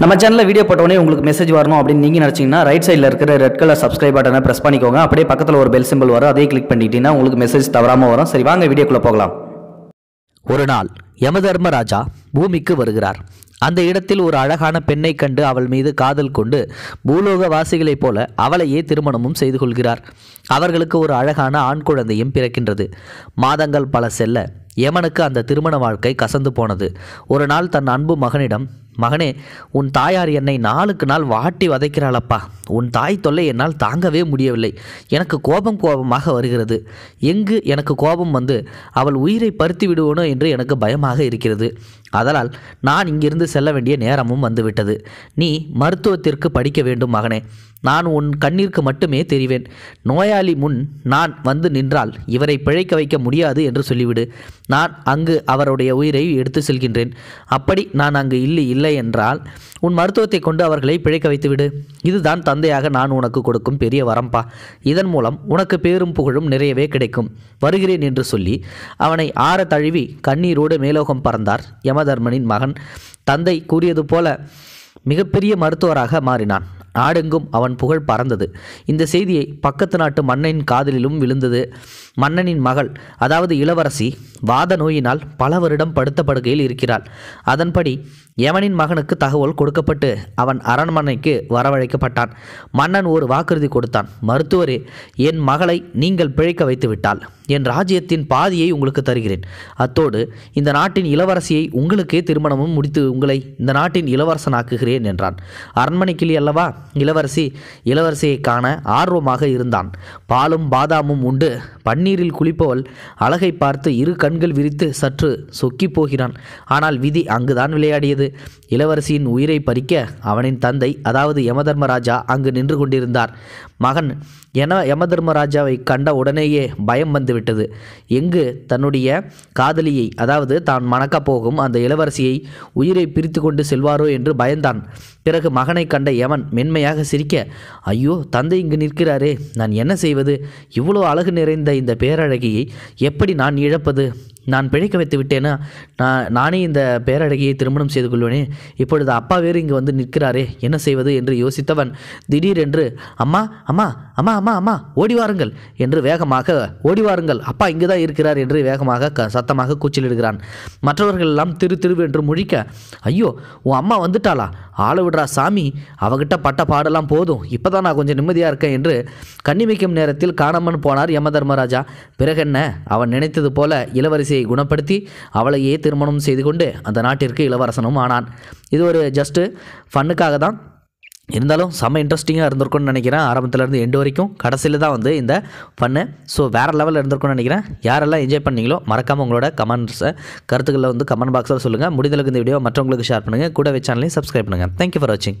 நம்ம சேனலில் வீடியோ போட்டோடனே உங்களுக்கு மெசேஜ் வரணும் அப்படின்னு நீங்கள் நினச்சிங்கன்னா ரைட் சைடில் இருக்கிற ரெட் கலர் சப்ஸ்கிரைப் பட்டனை ப்ரெஸ் பண்ணிக்கோங்க அப்படியே பக்கத்தில் ஒரு பெல் சிம்பிள் வரும் அதே கிளிக் பண்ணிட்டீங்கன்னா உங்களுக்கு மெசேஜ் தவறாமல் வரும் சரி வாங்க வீடியோக்குள்ளே போகலாம் ஒரு நாள் யமதர்மராஜா பூமிக்கு வருகிறார் அந்த இடத்தில் ஒரு அழகான பெண்ணை கண்டு அவள் மீது காதல் கொண்டு பூலோக வாசிகளைப் போல அவளையே திருமணமும் செய்து கொள்கிறார் அவர்களுக்கு ஒரு அழகான ஆண் குழந்தையும் பிறக்கின்றது மாதங்கள் பல செல்ல யமனுக்கு அந்த திருமண வாழ்க்கை கசந்து போனது ஒரு நாள் தன் அன்பு மகனிடம் மகனே உன் தாயார் என்னை நாளுக்கு நாள் வாட்டி வதைக்கிறாளப்பா உன் தாய் தொல்லை என்னால் தாங்கவே முடியவில்லை எனக்கு கோபம் கோபமாக வருகிறது எங்கு எனக்கு கோபம் வந்து அவள் உயிரை பருத்தி விடுவனோ என்று எனக்கு பயமாக இருக்கிறது அதனால் நான் இங்கிருந்து செல்ல வேண்டிய நேரமும் வந்துவிட்டது நீ மருத்துவத்திற்கு படிக்க வேண்டும் மகனே நான் உன் கண்ணிற்கு மட்டுமே தெரிவேன் நோயாளி முன் நான் வந்து நின்றால் இவரை பிழைக்க வைக்க முடியாது என்று சொல்லிவிடு நான் அங்கு அவருடைய உயிரை எடுத்து செல்கின்றேன் அப்படி நான் அங்கு இல்லை இல்லை என்றால் உன் மருத்துவத்தை கொண்டு அவர்களை பிழைக்க வைத்துவிடு இதுதான் தந்தையாக நான் உனக்கு கொடுக்கும் பெரிய வரம்பா இதன் மூலம் உனக்கு பேரும் புகழும் நிறையவே கிடைக்கும் வருகிறேன் என்று சொல்லி அவனை ஆற தழுவி கண்ணீரோடு மேலோகம் பறந்தார் எம யமதர்மனின் மகன் தந்தை கூறியது போல மிகப்பெரிய மருத்துவராக மாறினான் நாடெங்கும் அவன் புகழ் பறந்தது இந்த செய்தியை பக்கத்து நாட்டு மன்னனின் காதலிலும் விழுந்தது மன்னனின் மகள் அதாவது இளவரசி வாத நோயினால் பல வருடம் படுத்த இருக்கிறாள் அதன்படி எவனின் மகனுக்கு தகவல் கொடுக்கப்பட்டு அவன் அரண்மனைக்கு வரவழைக்கப்பட்டான் மன்னன் ஒரு வாக்குறுதி கொடுத்தான் மருத்துவரே என் மகளை நீங்கள் பிழைக்க வைத்து விட்டால் என் ராஜ்யத்தின் பாதியை உங்களுக்கு தருகிறேன் அத்தோடு இந்த நாட்டின் இளவரசியை உங்களுக்கே திருமணமும் முடித்து உங்களை இந்த நாட்டின் இளவரசனாக்குகிறேன் என்றான் அரண்மனைக்கிளி அல்லவா இளவரசி இளவரசியை காண ஆர்வமாக இருந்தான் பாலும் பாதாமும் உண்டு பன்னீரில் குளிப்பவள் அழகை பார்த்து இரு கண்கள் விரித்து சற்று சொக்கி போகிறான் ஆனால் விதி அங்குதான் விளையாடியது வந்தது இளவரசியின் உயிரை பறிக்க அவனின் தந்தை அதாவது யமதர்மராஜா அங்கு நின்று கொண்டிருந்தார் மகன் என யமதர்மராஜாவை கண்ட உடனேயே பயம் வந்துவிட்டது எங்கு தன்னுடைய காதலியை அதாவது தான் மணக்கப் போகும் அந்த இளவரசியை உயிரை பிரித்து கொண்டு செல்வாரோ என்று பயந்தான் பிறகு மகனை கண்ட யமன் மென்மையாக சிரிக்க ஐயோ தந்தை இங்கு நிற்கிறாரே நான் என்ன செய்வது இவ்வளோ அழகு நிறைந்த இந்த பேரழகியை எப்படி நான் இழப்பது நான் பிழைக்க வைத்து விட்டேனா நான் நானே இந்த பேரழகியை திருமணம் செய்து கொள்வேனே இப்பொழுது அப்பா வேறு இங்கே வந்து நிற்கிறாரே என்ன செய்வது என்று யோசித்தவன் திடீரென்று அம்மா அம்மா அம்மா அம்மா அம்மா ஓடி வாருங்கள் என்று வேகமாக ஓடி வாருங்கள் அப்பா இங்கு தான் இருக்கிறார் என்று வேகமாக க சத்தமாக கூச்சலிடுகிறான் மற்றவர்கள் எல்லாம் திரு திரு என்று முழிக்க ஐயோ உன் அம்மா வந்துட்டாளா ஆள விடுறா சாமி அவகிட்ட பட்ட பாடெல்லாம் போதும் இப்போ தான் நான் கொஞ்சம் நிம்மதியாக இருக்கேன் என்று கண்ணிமிக்கும் நேரத்தில் காணாமன் போனார் யம தர்மராஜா பிறகென்ன அவன் நினைத்தது போல இளவரசி கைசியை குணப்படுத்தி அவளையே திருமணம் செய்து கொண்டு அந்த நாட்டிற்கு இளவரசனும் ஆனான் இது ஒரு ஜஸ்ட்டு ஃபன்னுக்காக தான் இருந்தாலும் செம்ம இன்ட்ரெஸ்டிங்காக இருந்திருக்கும்னு நினைக்கிறேன் ஆரம்பத்துலேருந்து எண்டு வரைக்கும் கடைசியில் தான் வந்து இந்த ஃபன்னு ஸோ வேறு லெவலில் இருந்திருக்கும்னு நினைக்கிறேன் யாரெல்லாம் என்ஜாய் பண்ணீங்களோ மறக்காமல் உங்களோட கமெண்ட்ஸை கருத்துக்களில் வந்து கமெண்ட் பாக்ஸில் சொல்லுங்கள் முடிந்தளவுக்கு இந்த வீடியோ மற்றவங்களுக்கு ஷேர் பண்ணுங்கள் கூட சேனலையும் சப்ஸ்கிரைப் பண்ணுங்கள் தேங்க்யூ ஃபார் வாட்சிங்